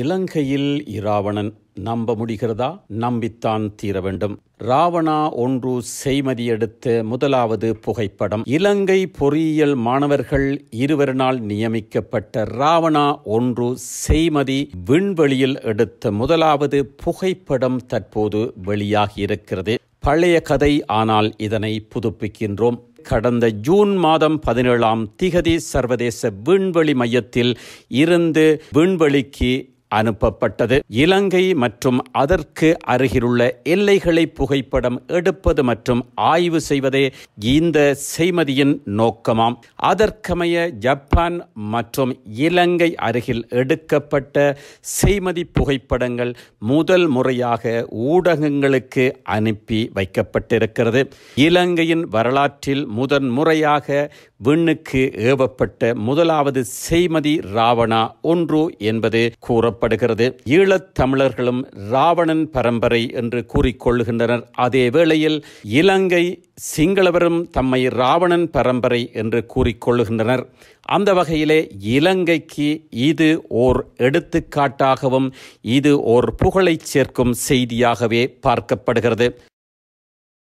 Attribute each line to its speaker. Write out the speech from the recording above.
Speaker 1: இலங்கையில் இராவணன் நம்ப முடிகிறதா நம்பித்தான் தீர வேண்டும் ராவணா ஒன்று செய்மதி எடுத்த முதலாவது புகைப்படம் இலங்கை பொறியியல் மாணவர்கள் இருவரினால் நியமிக்கப்பட்ட ராவணா ஒன்று செய்மதி விண்வெளியில் எடுத்த முதலாவது புகைப்படம் தற்போது வெளியாகியிருக்கிறது பழைய கதை ஆனால் இதனை புதுப்பிக்கின்றோம் கடந்த ஜூன் மாதம் பதினேழாம் திகதி சர்வதேச விண்வெளி மையத்தில் இருந்து விண்வெளிக்கு அனுப்பப்பட்டது இலங்கை மற்றும் அதற்கு அருகிலுள்ள எல்லைகளை புகைப்படம் எடுப்பது மற்றும் ஆய்வு செய்வதே இந்த செய்மதியின் நோக்கமாம் அதற்கமைய ஜப்பான் மற்றும் இலங்கை அருகில் எடுக்கப்பட்ட செய்மதி புகைப்படங்கள் முதல் முறையாக ஊடகங்களுக்கு அனுப்பி வைக்கப்பட்டிருக்கிறது இலங்கையின் வரலாற்றில் முதன் முறையாக விண்ணுக்கு ஏவப்பட்ட முதலாவது செய்மதி ராவணா ஒன்று என்பது கூறப்படுகிறது ஈழத் தமிழர்களும் ராவணன் பரம்பரை என்று கூறிக்கொள்கின்றனர் அதே வேளையில் இலங்கை சிங்களவரும் தம்மை ராவணன் பரம்பரை என்று கூறிக்கொள்கின்றனர் அந்த வகையிலே இலங்கைக்கு இது ஓர் எடுத்துக்காட்டாகவும் இது ஓர் புகழைச் சேர்க்கும் செய்தியாகவே பார்க்கப்படுகிறது